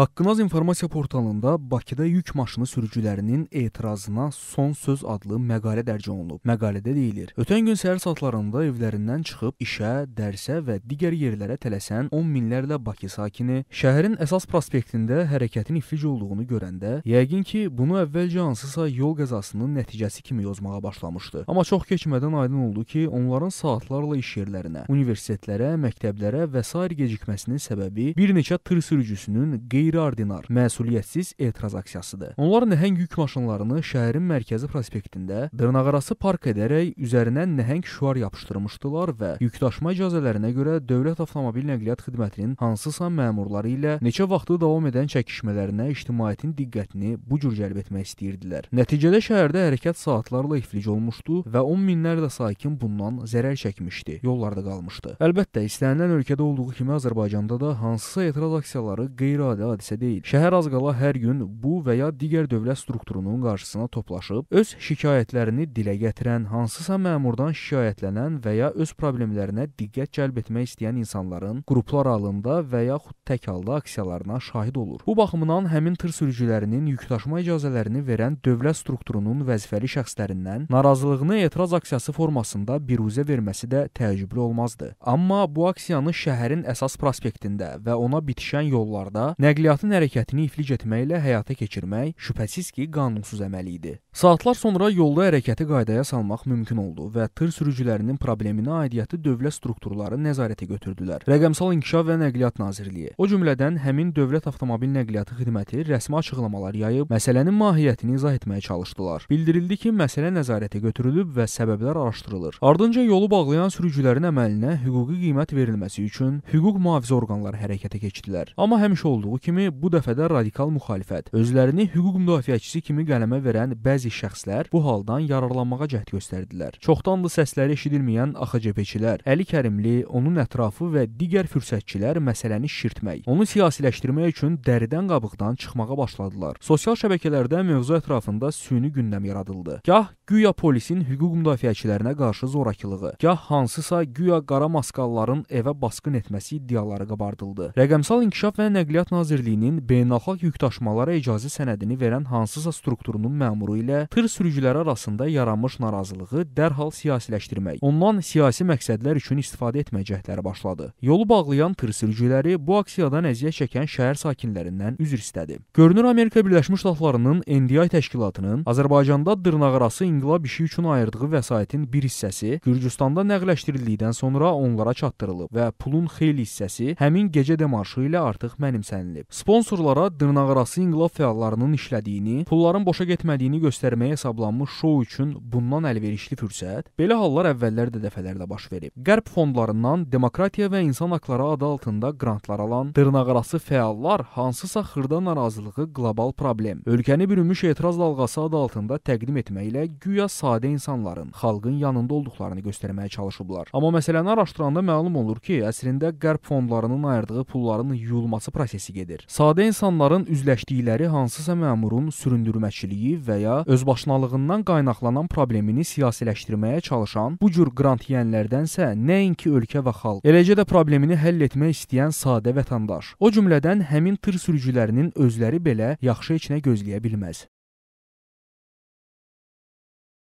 Haqqınaz informasiya portalında Bakıda yük maşını sürücülərinin etirazına son söz adlı məqalə dərc olunub. Məqalədə deyilir: "Ötən gün səhər saatlarında evlərindən çıxıb işə, dərsə və digər yerlərə tələsən 10 minlərlə Bakı sakini şəhərin əsas prospektində hərəkətin iflic olduğunu görəndə, yəqin ki, bunu əvvəlcə hansısa yol qəzasının nəticəsi kimi yozmağa başlamışdı. Amma çox keçmədən aydın oldu ki, onların saatlarla iş yerlərinə, universitetlərə, məktəblərə və sair gecikməsinin səbəbi bir neçə tır sürücüsünün qeyri qeyri-ordinar, məsuliyyətsiz etiraz aksiyasıdır. Onlar nəhəng yük maşınlarını şəhərin mərkəzi prospektində dırnaqarası park edərək üzərinə nəhəng şüar yapışdırmışdılar və yükdaşıma icazələrinə görə Dövlət Avtomobil Nəqliyyat Xidmətinin hansısa məmurları ilə neçə vaxtı davam edən çəkişmələrinə ictimaiyyətin diqqətini bu cür cəlb etmək istəyirdilər. Nəticədə şəhərdə hərəkət saatlarla iflic olmuşdu və 10 minlərlə sakin bundan zərər çəkmişdi, yollarda qalmışdı. Əlbəttə, istənilən ölkədə olduğu kimi Azərbaycanda da hansısa etiraz aksiyaları qeyri-adi hadisə deyil. Şəhər az qala hər gün bu və ya digər dövlət strukturunun qarşısına toplaşıb öz şikayətlərini dilə gətirən, hansısa məmurdan şikayətlənən və ya öz problemlərinə diqqət cəlb etmək istəyən insanların qruplar halında və yaxud tək halda aksiyalarına şahid olur. Bu baxımdan həmin tır sürücülərinin yükdaşıma icazələrini verən dövlət strukturunun vəzifəli şəxslərindən narazılığını etiraz aksiyası formasında biruzə verməsi də təəccüblü olmazdı. Amma bu aksiyanı şəhərin əsas prospektində və ona bitişən yollarda nəqliyyat Nəqliyyatın hərəkətini iflic etməklə həyata keçirmək şübhəsiz ki, qanunsuz əməl idi. Saatlar sonra yolda hərəkəti qaydaya salmaq mümkün oldu və tır sürücülərinin probleminə aidiyyəti dövlət strukturları nəzarətə götürdülər. Rəqəmsal İnkişaf və Nəqliyyat Nazirliyi, o cümlədən həmin Dövlət Avtomobil Nəqliyyatı Xidməti rəsmi açıqlamalar yayıb məsələnin mahiyyətini izah etməyə çalışdılar. Bildirildi ki, məsələ nəzarətə götürülüb və səbəblər araşdırılır. Ardınca yolu bağlayan sürücülərin əməlinə hüquqi qiymət verilməsi üçün hüquq mühafizə orqanları hərəkətə keçdilər. Amma həmişə olduğu kimi bu dəfə də radikal müxalifət özlərini hüquq müdafiəçisi kimi qələmə verən bəzi bəzi şəxslər bu haldan yararlanmağa cəhd göstərdilər. Çoxdandır səsləri eşidilməyən AXC-çilər, Əli Kərimli, onun ətrafı və digər fürsətçilər məsələni şişirtmək, onu siyasiləşdirmək üçün dəridən qabıqdan çıxmağa başladılar. Sosial şəbəkələrdə mövzu ətrafında süni gündəm yaradıldı. Gah güya polisin hüquq müdafiəçilərinə qarşı zorakılığı, gah hansısa güya qara maskalların evə basqın etməsi iddiaları qabardıldı. Rəqəmsal İnkişaf və Nəqliyyat Nazirliyinin beynəlxalq yükdaşımalara icazə sənədini verən hansısa strukturunun məmuru ilə ilə tır sürücüləri arasında yaranmış narazılığı dərhal siyasiləşdirmək, ondan siyasi məqsədlər üçün istifadə etmə cəhdləri başladı. Yolu bağlayan tır sürücüləri bu aksiyadan əziyyət çəkən şəhər sakinlərindən üzr istədi. Görünür Amerika Birləşmiş Ştatlarının NDI təşkilatının Azərbaycanda dırnaqarası inqilab işi üçün ayırdığı vəsaitin bir hissəsi Gürcüstanda nəqləşdirildikdən sonra onlara çatdırılıb və pulun xeyli hissəsi həmin gecə demarşı ilə artıq mənimsənilib. Sponsorlara dırnaqarası inqilab fəallarının işlədiyini, pulların boşa getmədiyini göstərir göstərməyə hesablanmış şou üçün bundan əlverişli fürsət belə hallar əvvəllərdə dəfələrlə baş verib. Qərb fondlarından demokratiya və insan haqları adı altında qrantlar alan dırnaqarası fəallar hansısa xırda narazılığı qlobal problem, ölkəni bürümüş etiraz dalğası adı altında təqdim etməklə güya sadə insanların xalqın yanında olduqlarını göstərməyə çalışıblar. Amma məsələni araşdıranda məlum olur ki, əslində qərb fondlarının ayırdığı pulların yuyulması prosesi gedir. Sadə insanların üzləşdikləri hansısa məmurun süründürməçiliyi və ya özbaşınalığından qaynaqlanan problemini siyasiləşdirməyə çalışan bu cür qrant yeyənlərdənsə nəinki ölkə və xalq, eləcə də problemini həll etmək istəyən sadə vətəndaş, o cümlədən həmin tır sürücülərinin özləri belə yaxşı heç nə gözləyə bilməz.